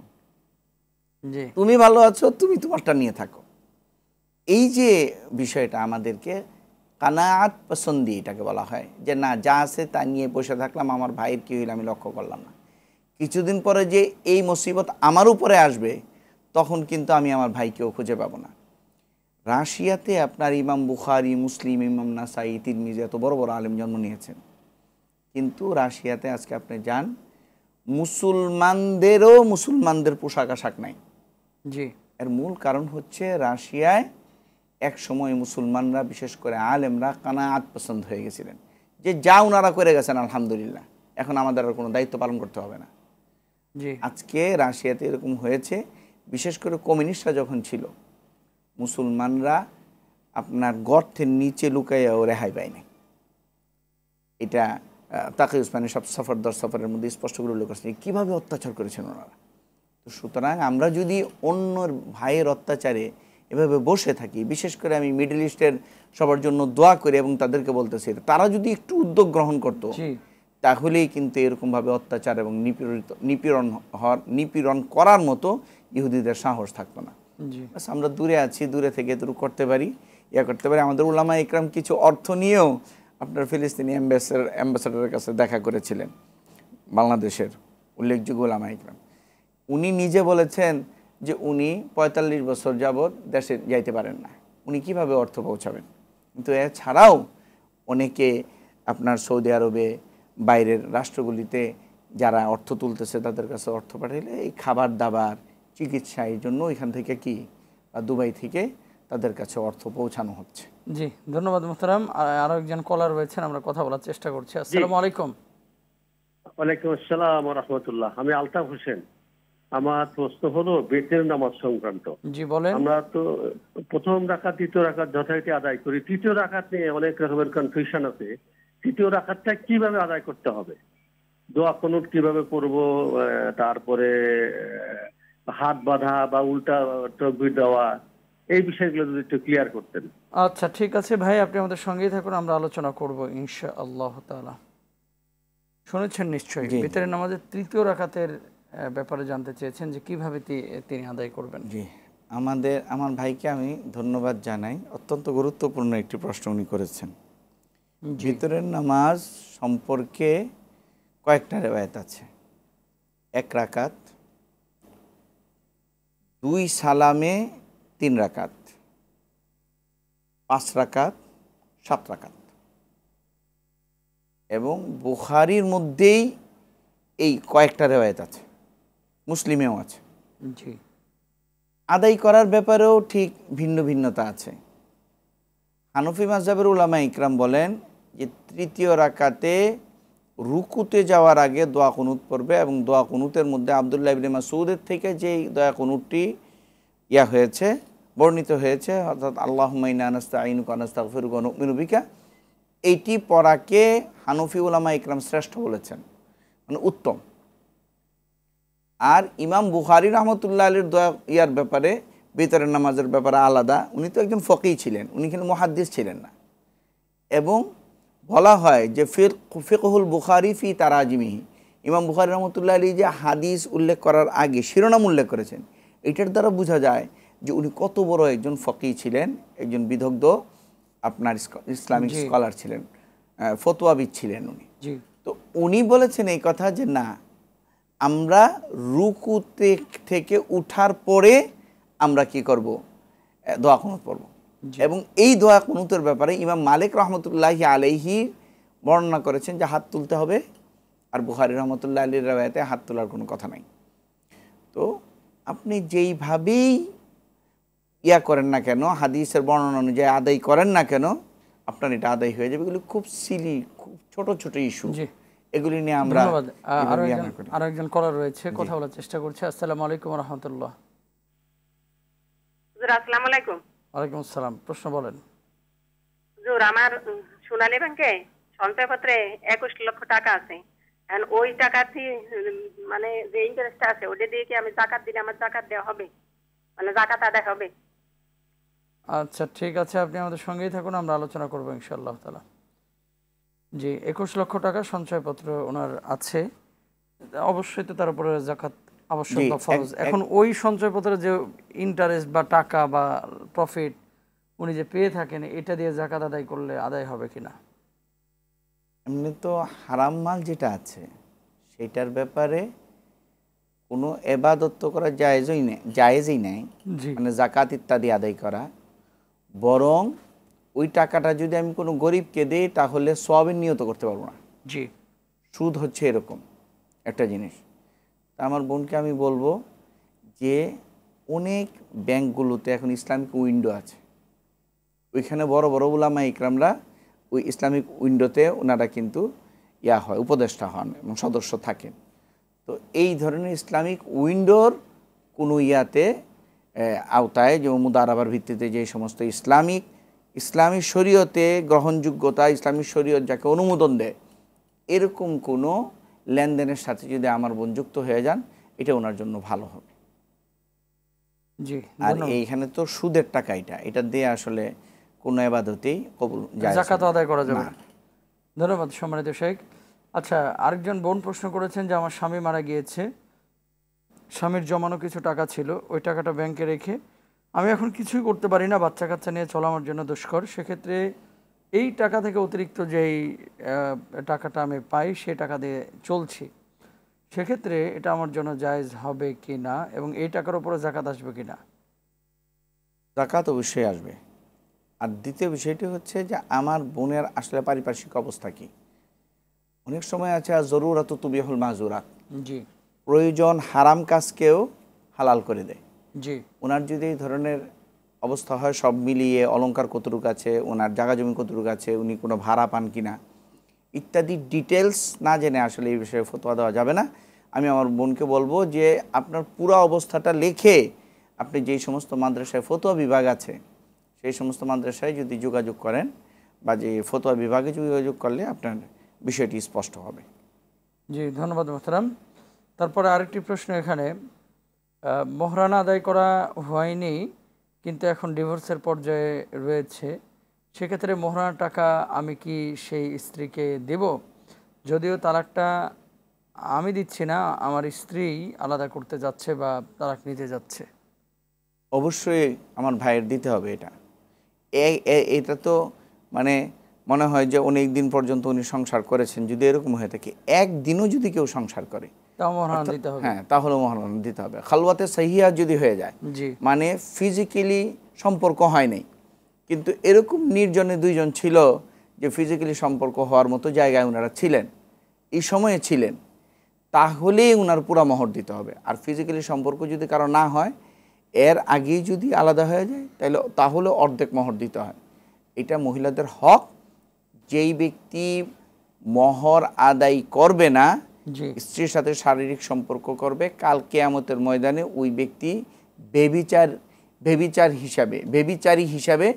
[SPEAKER 1] তুমি ভালো আছো তুমি তোমারটা নিয়ে থাকো এই যে বিষয়টা আমাদেরকে কানাত পছন্দি এটাকে বলা হয় যে না যা আছে তা নিয়ে বসে থাকলাম আমার ভাইয়ের কী হইলে আমি লক্ষ্য করলাম না কিছুদিন পরে যে এই মুসিবত আমার উপরে আসবে তখন কিন্তু আমি আমার ভাইকেও খুঁজে পাবো না রাশিয়াতে আপনার ইমাম বুখারি মুসলিম ইমাম নাসাই তিরমিজ এত বড় বড় আলেম জন্ম নিয়েছেন কিন্তু রাশিয়াতে আজকে আপনি যান মুসলমানদেরও মুসলমানদের পোশাক আশাক নাই জি এর মূল কারণ হচ্ছে রাশিয়ায় এক সময় মুসলমানরা বিশেষ করে আলেমরা কানায়াত পছন্দ হয়ে গেছিলেন যে যা ওনারা করে গেছেন আলহামদুলিল্লাহ এখন আমাদের আর কোনো দায়িত্ব পালন করতে হবে না আজকে রাশিয়াতে এরকম হয়েছে বিশেষ করে কমিউনিস্টরা যখন ছিল মুসলমানরা আপনার গর্থের নিচে লুকাইয়াও রেহাই পায়নি এটা তাকে উসমানের সব সফর দর সফরের মধ্যে স্পষ্ট করে উল্লেখ করছেন কীভাবে অত্যাচার করেছেন ওনারা তো সুতরাং আমরা যদি অন্যর ভাইয়ের অত্যাচারে এভাবে বসে থাকি বিশেষ করে আমি মিডল ইস্টের সবার জন্য দোয়া করি এবং তাদেরকে বলতেছি তারা যদি একটু উদ্যোগ গ্রহণ করত তাহলেই কিন্তু এরকমভাবে অত্যাচার এবং নিপীড়িত নিপীড়ন হওয়ার নিপীড়ন করার মতো ইহুদিদের সাহস থাকতো না আমরা দূরে আছি দূরে থেকে এতটুকু করতে পারি ইয়া করতে পারি আমাদের উলামা ইকরাম কিছু অর্থ নিয়েও আপনার ফিলিস্তিনি অ্যাম্বাসেডার অ্যাম্বাসেডারের কাছে দেখা করেছিলেন বাংলাদেশের উল্লেখযোগ্য উলামা ইকরাম উনি নিজে বলেছেন যে উনি ৪৫ বছর যাবৎ দেশে যাইতে পারেন না উনি কিভাবে অর্থ পৌঁছাবেন কিন্তু এছাড়াও অনেকে আপনার সৌদি আরবে বাইরের রাষ্ট্রগুলিতে যারা অর্থ তুলতেছে তাদের কাছে অর্থ পাঠাইলে এই খাবার দাবার চিকিৎসা এই জন্য এখান থেকে কি বা দুবাই থেকে তাদের কাছে অর্থ পৌঁছানো হচ্ছে
[SPEAKER 2] জি ধন্যবাদ মোহতারাম আরো একজন কলার রয়েছেন আমরা কথা বলার চেষ্টা করছি আসসালাম আলাইকুম আসসালাম আমি আলতাফ হোসেন আমার প্রশ্ন হলো বেতের নামাজ সংক্রান্ত আমরা তো প্রথম রাখা তৃতীয় রাখাত যথারীতি আদায় করি তৃতীয় রাখাত নিয়ে অনেক রকমের কনফিউশন আছে তৃতীয় রাখাতটা কিভাবে আদায় করতে হবে দোয়া কোনুট কিভাবে করব তারপরে হাত বাঁধা বা উল্টা টকবির দেওয়া এই বিষয়গুলো যদি একটু ক্লিয়ার করতেন আচ্ছা ঠিক আছে ভাই আপনি আমাদের সঙ্গেই থাকুন আমরা আলোচনা করব ইনশা আল্লাহ তালা শুনেছেন নিশ্চয়ই ভিতরে নামাজের তৃতীয় রাখাতের ব্যাপারে জানতে চেয়েছেন যে কিভাবে তিনি আদায় করবেন জি
[SPEAKER 1] আমাদের আমার ভাইকে আমি ধন্যবাদ জানাই অত্যন্ত গুরুত্বপূর্ণ একটি প্রশ্ন উনি করেছেন ভিতরের নামাজ সম্পর্কে কয়েকটা রেবায়ত আছে এক রাকাত দুই সালামে তিন রাকাত পাঁচ রাকাত সাত রাকাত এবং বুহারির মধ্যেই এই কয়েকটা রেওয়ায়ত আছে মুসলিমেও আছে আদায় করার ব্যাপারেও ঠিক ভিন্ন ভিন্নতা আছে হানফি মাজাবের উলামা ইকরাম বলেন যে তৃতীয় রাকাতে রুকুতে যাওয়ার আগে দোয়া কনুত পড়বে এবং দোয়া কনুতের মধ্যে আবদুল্লাহ ইবনে মাসুদের থেকে যে দোয়া কনুতটি ইয়া হয়েছে বর্ণিত হয়েছে অর্থাৎ আল্লাহ মাইনাস্তা আইন কানাস্তা ফিরুবিকা এইটি পড়াকে হানফি উলামা ইকরাম শ্রেষ্ঠ বলেছেন মানে উত্তম আর ইমাম বুখারি রহমতুল্লাহ আলীর দয়া ইয়ার ব্যাপারে বেতরের নামাজের ব্যাপারে আলাদা উনি তো একজন ফকি ছিলেন উনি কিন্তু মহাদ্দিস ছিলেন না এবং বলা হয় যে ফির ফিকহুল বুখারি ফি তারাজিমিহি ইমাম বুখারি রহমতুল্লাহ আলী যে হাদিস উল্লেখ করার আগে শিরোনাম উল্লেখ করেছেন এটার দ্বারা বোঝা যায় যে উনি কত বড় একজন ফকি ছিলেন একজন বিদগ্ধ আপনার ইসলামিক স্কলার ছিলেন ফতোয়াবিদ ছিলেন উনি তো উনি বলেছেন এই কথা যে না আমরা রুকুতে থেকে উঠার পরে আমরা কি করব দোয়া কুনুত পড়ব এবং এই দোয়া কুনুতের ব্যাপারে ইমাম মালিক রহমতুল্লাহি আলাইহি বর্ণনা করেছেন যে হাত তুলতে হবে আর বুহারি রহমতুল্লাহ আলীর রায়তে হাত তোলার কোনো কথা নাই তো আপনি যেইভাবেই ইয়া করেন না কেন হাদিসের বর্ণনা অনুযায়ী আদায় করেন না কেন আপনার এটা আদায় হয়ে যাবে এগুলো খুব সিলি খুব ছোট ছোট ইস্যু এগুলি নিয়ে আমরা আরো
[SPEAKER 2] একজন আরো রয়েছে কথা বলার চেষ্টা করছি আসসালামু আলাইকুম রাহমাতুল্লাহ হুজুর আলাইকুম ওয়ালাইকুম আসসালাম প্রশ্ন বলেন হুজুর আমার সোনালী ব্যাংকে সঞ্চয়পত্রে 21 লক্ষ টাকা আছে এখন ওই টাকাটি মানে যে ইন্টারেস্টটা আছে ওটা দিয়ে কি আমি জাকাত দিলে আমার জাকাত দেওয়া হবে মানে জাকাত আদায় হবে আচ্ছা ঠিক আছে আপনি আমাদের সঙ্গেই থাকুন আমরা আলোচনা করবো ইনশাল্লাহ তাআলা জি একুশ লক্ষ টাকা সঞ্চয়পত্র ওনার আছে অবশ্যই তো তার উপরে জাকাত আবশ্যক ফরজ এখন ওই সঞ্চয়পত্রে যে ইন্টারেস্ট বা টাকা বা প্রফিট উনি যে পেয়ে থাকেন এটা দিয়ে জাকাত আদায় করলে আদায় হবে কিনা
[SPEAKER 1] এমনি তো হারাম মাল যেটা আছে সেটার ব্যাপারে কোনো এবাদত্ব করা জায়েজই নেই জায়েজই নেই মানে জাকাত ইত্যাদি আদায় করা বরং ওই টাকাটা যদি আমি কোনো গরিবকে দিই তাহলে সবে নিয়ত করতে পারবো না জি সুদ হচ্ছে এরকম একটা জিনিস তা আমার বোনকে আমি বলবো যে অনেক ব্যাংকগুলোতে এখন ইসলামিক উইন্ডো আছে ওইখানে বড় বড় ওলামা ইকরামরা ওই ইসলামিক উইন্ডোতে ওনারা কিন্তু ইয়া হয় উপদেষ্টা হন এবং সদস্য থাকেন তো এই ধরনের ইসলামিক উইন্ডোর কোনো ইয়াতে আওতায় যে মুদারাবার ভিত্তিতে যে সমস্ত ইসলামিক ইসলামী শরীয়তে গ্রহণযোগ্যতা ইসলামী শরীয়ত যাকে অনুমোদন দেয় এরকম কোনো লেনদেনের সাথে যদি আমার বোন যুক্ত হয়ে যান এটা ওনার জন্য ভালো হবে জি আর এইখানে তো সুদের টাকা এটা এটা দিয়ে আসলে কোনো এবাদতেই কবুল জাকাত
[SPEAKER 2] আদায় করা যাবে ধন্যবাদ সম্মানিত শেখ আচ্ছা আরেকজন বোন প্রশ্ন করেছেন যে আমার স্বামী মারা গিয়েছে স্বামীর জমানো কিছু টাকা ছিল ওই টাকাটা ব্যাংকে রেখে আমি এখন কিছুই করতে পারি না বাচ্চা কাচ্চা নিয়ে চলা আমার জন্য দুষ্কর সেক্ষেত্রে এই টাকা থেকে অতিরিক্ত যেই টাকাটা আমি পাই সে টাকা দিয়ে চলছি সেক্ষেত্রে এটা আমার জন্য জায়জ হবে কি না এবং এই টাকার উপরে জাকাত আসবে কি না
[SPEAKER 1] জাকাত অবশ্যই আসবে আর দ্বিতীয় বিষয়টি হচ্ছে যে আমার বোনের আসলে পারিপার্শ্বিক অবস্থা কি অনেক সময় আছে জরুরাত তুবিহুল মাজুরাত জি প্রয়োজন হারাম কাজকেও হালাল করে দেয় জি ওনার যদি এই ধরনের অবস্থা হয় সব মিলিয়ে অলঙ্কার কতটুক আছে ওনার জায়গা জমি কতটুক আছে উনি কোনো ভাড়া পান কি না ইত্যাদি ডিটেলস না জেনে আসলে এই বিষয়ে ফতোয়া দেওয়া যাবে না আমি আমার বোনকে বলবো যে আপনার পুরো অবস্থাটা লেখে আপনি যেই সমস্ত মাদ্রাসায় ফতোয়া বিভাগ আছে সেই সমস্ত মাদ্রাসায় যদি যোগাযোগ করেন বা যে ফতোয়া বিভাগে যোগাযোগ করলে আপনার বিষয়টি স্পষ্ট হবে
[SPEAKER 2] জি ধন্যবাদ মোহতারাম তারপরে আরেকটি প্রশ্ন এখানে মহরানা আদায় করা হয়নি কিন্তু এখন ডিভোর্সের পর্যায়ে রয়েছে সেক্ষেত্রে মহরানা টাকা আমি কি সেই স্ত্রীকে দেব যদিও তালাকটা আমি দিচ্ছি না আমার স্ত্রী আলাদা করতে যাচ্ছে বা তালাক নিতে যাচ্ছে অবশ্যই
[SPEAKER 1] আমার ভাইয়ের দিতে হবে এটা এটা তো মানে মনে হয় যে অনেক দিন পর্যন্ত উনি সংসার করেছেন যদি এরকম হয়ে থাকে একদিনও যদি কেউ সংসার করে
[SPEAKER 2] হ্যাঁ
[SPEAKER 1] তাহলে মহারণ দিতে হবে খালওয়াতে সাহিয়া যদি হয়ে যায় মানে ফিজিক্যালি সম্পর্ক হয় নাই কিন্তু এরকম নির্জনে দুইজন ছিল যে ফিজিক্যালি সম্পর্ক হওয়ার মতো জায়গায় ওনারা ছিলেন এই সময়ে ছিলেন তাহলেই ওনার পুরা মহর দিতে হবে আর ফিজিক্যালি সম্পর্ক যদি কারো না হয় এর আগেই যদি আলাদা হয়ে যায় তাহলে তাহলে অর্ধেক মহর দিতে হয় এটা মহিলাদের হক যেই ব্যক্তি মহর আদায় করবে না স্ত্রীর সাথে শারীরিক সম্পর্ক করবে কাল কেয়ামতের ময়দানে ওই ব্যক্তি বেবিচার বেবিচার হিসাবে বেবিচারী হিসাবে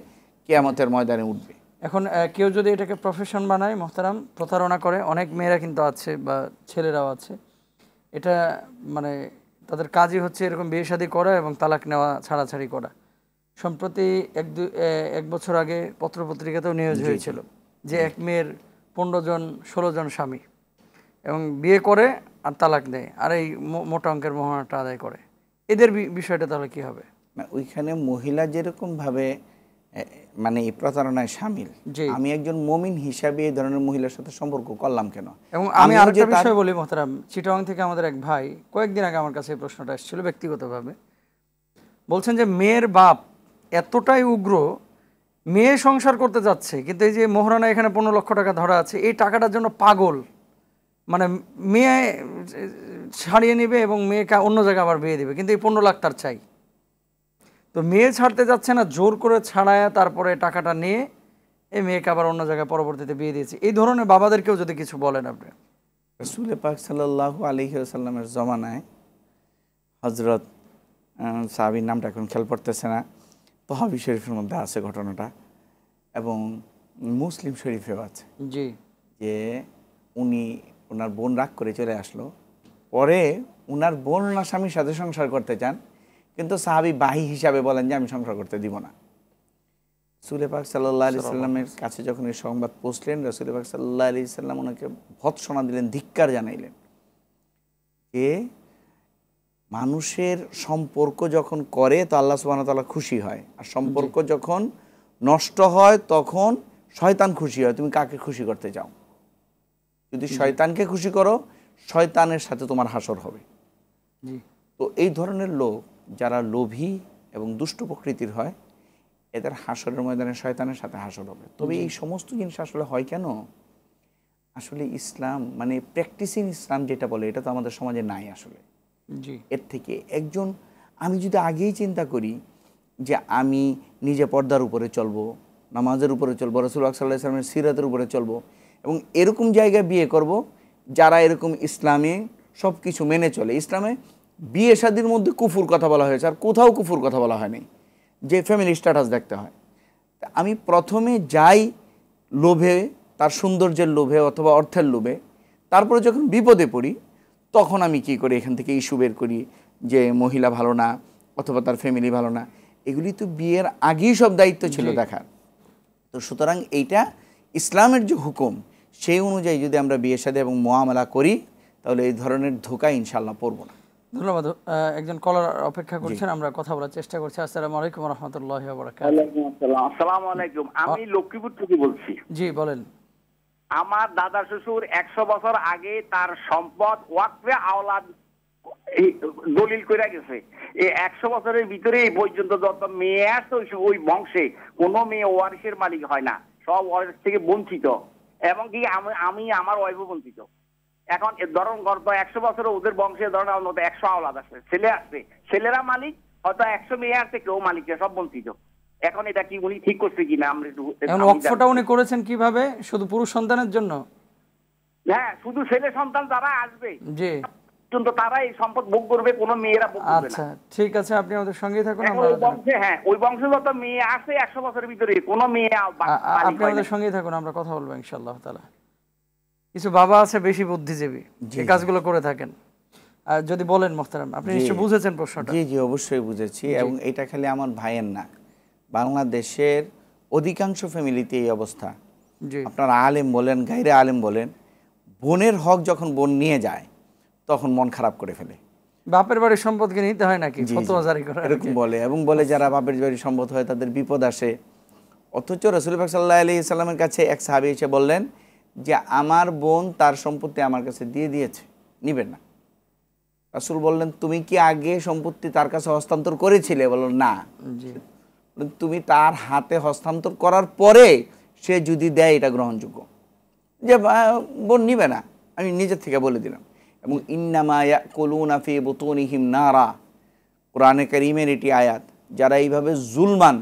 [SPEAKER 1] কেয়ামতের ময়দানে উঠবে
[SPEAKER 2] এখন কেউ যদি এটাকে প্রফেশন বানায় মোহতারাম প্রতারণা করে অনেক মেয়েরা কিন্তু আছে বা ছেলেরাও আছে এটা মানে তাদের কাজই হচ্ছে এরকম বিয়ে শাদি করা এবং তালাক নেওয়া ছাড়াছাড়ি করা সম্প্রতি এক দু এক বছর আগে পত্রপত্রিকাতেও নিয়োজ হয়েছিল যে এক মেয়ের পনেরো জন ষোলো জন স্বামী এবং বিয়ে করে আর তালাক দেয় আর এই মোটা অঙ্কের মোহনাটা আদায় করে এদের বিষয়টা তাহলে কি হবে ওইখানে
[SPEAKER 1] মহিলা যেরকমভাবে মানে এই প্রতারণায় সামিল যে আমি একজন মমিন হিসাবে এই ধরনের মহিলার সাথে সম্পর্ক করলাম কেন এবং আমি আরেকটা বিষয়
[SPEAKER 2] বলি মহতারাম চিটং থেকে আমাদের এক ভাই কয়েকদিন আগে আমার কাছে এই প্রশ্নটা এসেছিল ব্যক্তিগতভাবে বলছেন যে মেয়ের বাপ এতটাই উগ্র মেয়ে সংসার করতে যাচ্ছে কিন্তু এই যে মোহরানা এখানে পনেরো লক্ষ টাকা ধরা আছে এই টাকাটার জন্য পাগল মানে মেয়ে ছাড়িয়ে নেবে এবং মেয়েকে অন্য জায়গায় আবার বিয়ে দেবে কিন্তু এই পনেরো লাখ তার চাই তো মেয়ে ছাড়তে যাচ্ছে না জোর করে ছাড়ায় তারপরে টাকাটা নিয়ে এই মেয়েকে আবার অন্য জায়গায় পরবর্তীতে বিয়ে দিয়েছে এই ধরনের বাবাদেরকেও যদি কিছু বলেন আপনি
[SPEAKER 1] রসুল পাক সাল্লাহ আলহিউসাল্লামের জমানায় হজরত সাহাবির নামটা এখন খেয়াল পড়তেছে না তহাবি শরীফের মধ্যে আছে ঘটনাটা এবং মুসলিম শরীফেও আছে জি যে উনি ওনার বোন রাগ করে চলে আসলো পরে ওনার বোন ওনার স্বামীর সাথে সংসার করতে চান কিন্তু সাহাবি বাহি হিসাবে বলেন যে আমি সংসার করতে দিব না সুলেফাক সাল্লাহ আলি সাল্লামের কাছে যখন এই সংবাদ পৌঁছলেন রসুলেপাক সাল্লাহ আলি সাল্লাম ওনাকে ভৎসনা দিলেন ধিক্কার জানাইলেন এ মানুষের সম্পর্ক যখন করে তো আল্লাহ তাল্লাহ খুশি হয় আর সম্পর্ক যখন নষ্ট হয় তখন শয়তান খুশি হয় তুমি কাকে খুশি করতে চাও যদি শয়তানকে খুশি করো শয়তানের সাথে তোমার হাসর হবে তো এই ধরনের লোক যারা লোভী এবং দুষ্ট প্রকৃতির হয় এদের হাসরের ময়দানে শয়তানের সাথে হাসর হবে তবে এই সমস্ত জিনিস আসলে হয় কেন আসলে ইসলাম মানে প্র্যাকটিসিং ইসলাম যেটা বলে এটা তো আমাদের সমাজে নাই আসলে এর থেকে একজন আমি যদি আগেই চিন্তা করি যে আমি নিজে পর্দার উপরে চলবো নামাজের উপরে চলবো রসুল আকসাল্লাহ ইসলামের সিরাতের উপরে চলবো এবং এরকম জায়গায় বিয়ে করব যারা এরকম ইসলামে সব কিছু মেনে চলে ইসলামে বিয়ে শাদির মধ্যে কুফুর কথা বলা হয়েছে আর কোথাও কুফুর কথা বলা হয়নি যে ফ্যামিলি স্ট্যাটাস দেখতে হয় আমি প্রথমে যাই লোভে তার সৌন্দর্যের লোভে অথবা অর্থের লোভে তারপরে যখন বিপদে পড়ি তখন আমি কি করি এখান থেকে ইস্যু বের করি যে মহিলা ভালো না অথবা তার ফ্যামিলি ভালো না এগুলি তো বিয়ের আগেই সব দায়িত্ব ছিল দেখার তো সুতরাং এইটা ইসলামের যে হুকুম সেই অনুযায়ী যদি আমরা বিয়ের সাথে এবং মোয়ামলা করি তাহলে এই ধরনের ধোকা ইনশাল্লাহ পড়বো না
[SPEAKER 2] ধন্যবাদ একজন কলার অপেক্ষা করছেন আমরা কথা বলার চেষ্টা করছি আসসালাম আলাইকুম রহমতুল্লাহ আমি লক্ষ্মীপুর থেকে বলছি জি বলেন
[SPEAKER 1] আমার দাদা শ্বশুর একশো বছর আগে তার সম্পদ ওয়াকফে আওলাদ দলিল করে গেছে এই একশো বছরের ভিতরে এই পর্যন্ত যত মেয়ে আসতো ওই বংশে কোনো মেয়ে ওয়ারিসের মালিক হয় না সব ওয়ালেট থেকে বঞ্চিত এবং কি আমি আমার ওয়াইফও বঞ্চিত এখন ধরুন গত একশো বছরে ওদের বংশে ধরুন মতো একশো আওলাদ আছে ছেলে আসছে ছেলেরা মালিক হয়তো একশো মেয়ে আসছে কেউ মালিক সব বঞ্চিত এখন এটা কি উনি ঠিক করছে কিনা আমরা একটু
[SPEAKER 2] উনি করেছেন কিভাবে শুধু পুরুষ সন্তানের জন্য
[SPEAKER 1] হ্যাঁ শুধু ছেলে সন্তান তারা আসবে জি কিন্তু
[SPEAKER 2] তারা এই সম্পদ ভোগ করবে কোন মেয়েরা ভোগ করবে আচ্ছা ঠিক আছে আপনি আমাদের সঙ্গেই থাকুন ওই বংশে
[SPEAKER 1] হ্যাঁ ওই বংশগত মেয়ে আছে একশো বছরের ভিতরে কোন মেয়ে আপনি আমাদের
[SPEAKER 2] সঙ্গেই থাকুন আমরা কথা বলবো ইনশাআল্লাহ তাআলা কিছু বাবা আছে বেশি বুদ্ধিজীবী এই কাজগুলো করে থাকেন যদি বলেন মোখতারাম আপনি নিশ্চয় বুঝেছেন
[SPEAKER 1] প্রশ্নটা জি জি অবশ্যই বুঝেছি এবং
[SPEAKER 2] এটা খালি আমার ভাইয়ের
[SPEAKER 1] না বাংলাদেশের অধিকাংশ ফ্যামিলিতে এই অবস্থা আপনার আলেম বলেন গাইরে আলেম বলেন বোনের হক যখন বোন নিয়ে যায় তখন মন খারাপ করে ফেলে বাপের বাড়ির সম্পদকে নিতে হয় নাকি এরকম বলে এবং বলে যারা বাপের বাড়ির সম্পদ হয় তাদের বিপদ আসে অথচ রসুল সাল্লাহ আলি ইসাল্লামের কাছে এক সাহাবি এসে বললেন যে আমার বোন তার সম্পত্তি আমার কাছে দিয়ে দিয়েছে নিবেন না রাসুল বললেন তুমি কি আগে সম্পত্তি তার কাছে হস্তান্তর করেছিলে বলল না তুমি তার হাতে হস্তান্তর করার পরে সে যদি দেয় এটা গ্রহণযোগ্য যে বোন নিবে না আমি নিজের থেকে বলে দিলাম এবং ইন্নামায়া কলুনাফি বতুনিহিম নারা কোরআনে করিমের এটি আয়াত যারা এইভাবে জুলমান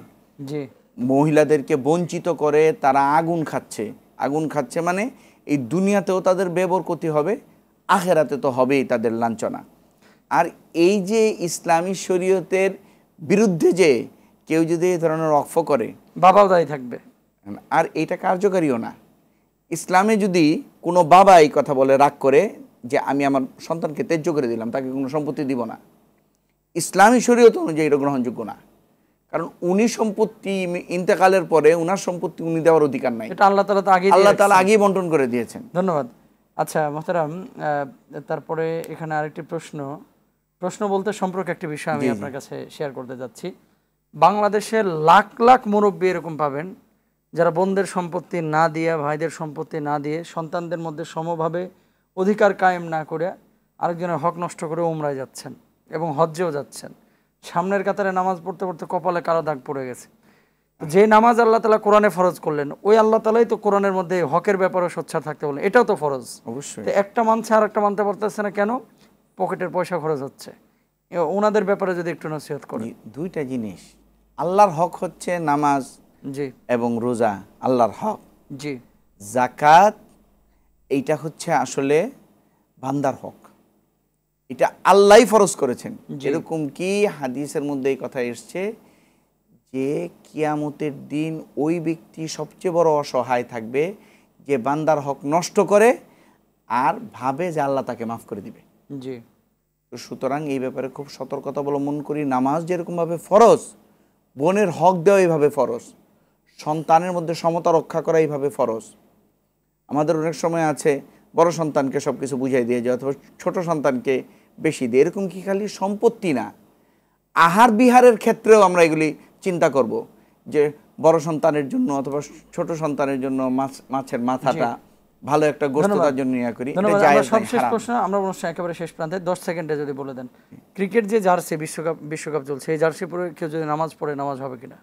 [SPEAKER 1] মহিলাদেরকে বঞ্চিত করে তারা আগুন খাচ্ছে আগুন খাচ্ছে মানে এই দুনিয়াতেও তাদের বেবরকতি হবে আখেরাতে তো হবেই তাদের লাঞ্ছনা আর এই যে ইসলামী শরীয়তের বিরুদ্ধে যে কেউ যদি এই ধরনের অক্ষ করে
[SPEAKER 2] বাবাও দায়ী থাকবে
[SPEAKER 1] আর এটা কার্যকারীও না ইসলামে যদি কোনো বাবা এই কথা বলে রাগ করে যে আমি আমার সন্তানকে ত্যায্য করে দিলাম তাকে কোনো সম্পত্তি দিব না ইসলামী শরীয়ত অনুযায়ী এটা গ্রহণযোগ্য না কারণ উনি সম্পত্তি ইন্তেকালের পরে উনার সম্পত্তি উনি দেওয়ার অধিকার নাই এটা আল্লাহ তালা তো আগে আল্লাহ তালা আগেই বন্টন করে দিয়েছেন
[SPEAKER 2] ধন্যবাদ আচ্ছা মহতারাম তারপরে এখানে আরেকটি প্রশ্ন প্রশ্ন বলতে সম্পর্কে একটি বিষয় আমি আপনার কাছে শেয়ার করতে যাচ্ছি বাংলাদেশে লাখ লাখ মুরব্বী এরকম পাবেন যারা বন্ধের সম্পত্তি না দিয়ে ভাইদের সম্পত্তি না দিয়ে সন্তানদের মধ্যে সমভাবে অধিকার কায়েম না করে আরেকজনের হক নষ্ট করে উমরায় যাচ্ছেন এবং হজ্জেও যাচ্ছেন সামনের কাতারে নামাজ পড়তে পড়তে কপালে কালো দাগ পড়ে গেছে যে নামাজ আল্লাহ তালা কোরআনে ফরজ করলেন ওই আল্লাহ তালাই তো কোরআনের মধ্যে হকের ব্যাপারে সোচ্ছার থাকতে বলেন এটাও তো ফরজ অবশ্যই একটা মানছে আর একটা মানতে পারতেছে না কেন পকেটের পয়সা খরচ হচ্ছে ওনাদের ব্যাপারে যদি একটু নসিহত করি দুইটা জিনিস
[SPEAKER 1] আল্লাহর হক হচ্ছে নামাজ জি এবং রোজা আল্লাহর হক জি জাকাত এইটা হচ্ছে আসলে বান্দার হক এটা আল্লাহ ফরজ করেছেন যেরকম কি হাদিসের মধ্যে এই কথা এসছে যে কিয়ামতের দিন ওই ব্যক্তি সবচেয়ে বড় অসহায় থাকবে যে বান্দার হক নষ্ট করে আর ভাবে যে আল্লাহ তাকে মাফ করে দিবে জি তো সুতরাং এই ব্যাপারে খুব সতর্কতা অবলম্বন করি নামাজ যেরকমভাবে ফরজ বোনের হক দেওয়া এইভাবে ফরজ সন্তানের মধ্যে সমতা রক্ষা করা এইভাবে ফরজ আমাদের অনেক সময় আছে বড় সন্তানকে সব কিছু বুঝাই দিয়ে যায় অথবা ছোটো সন্তানকে বেশি দিয়ে এরকম কি খালি সম্পত্তি না আহার বিহারের ক্ষেত্রেও আমরা এগুলি চিন্তা করব যে বড় সন্তানের জন্য অথবা ছোট সন্তানের জন্য মাছ মাছের মাথাটা ভালো একটা গোস্ততার জন্য ইয়া করি সবশেষ
[SPEAKER 2] প্রশ্ন আমরা অনুষ্ঠান একেবারে শেষ প্রান্তে দশ সেকেন্ডে যদি বলে দেন ক্রিকেট যে জার্সি বিশ্বকাপ বিশ্বকাপ চলছে এই জার্সি পরে কেউ যদি নামাজ পড়ে নামাজ হবে কিনা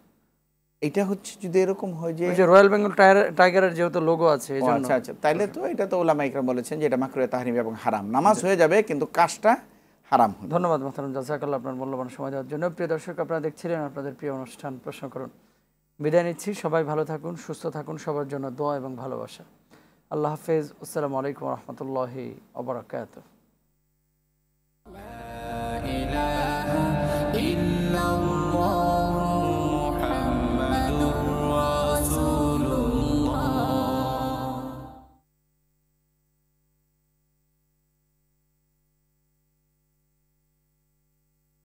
[SPEAKER 2] এটা হচ্ছে যদি এরকম হয় যে রয়্যাল বেঙ্গল টাইগারের যেহেতু লোগো আছে
[SPEAKER 1] আচ্ছা আচ্ছা তাইলে তো এটা তো ওলামা ইকরাম বলেছেন যে এটা মাকরুয়া তাহরিম এবং হারাম নামাজ হয়ে যাবে কিন্তু কাজটা হারাম
[SPEAKER 2] ধন্যবাদ মাহতারাম জাজাকাল্লাহ আপনার মূল্যবান সময় দেওয়ার জন্য প্রিয় দর্শক আপনারা দেখছিলেন আপনাদের প্রিয় অনুষ্ঠান প্রশ্ন করুন বিদায় নিচ্ছি সবাই ভালো থাকুন সুস্থ থাকুন সবার জন্য দোয়া এবং ভালোবাসা আল্লাহ হাফেজ আসসালামু আলাইকুম রহমতুল্লাহি অবরাকাত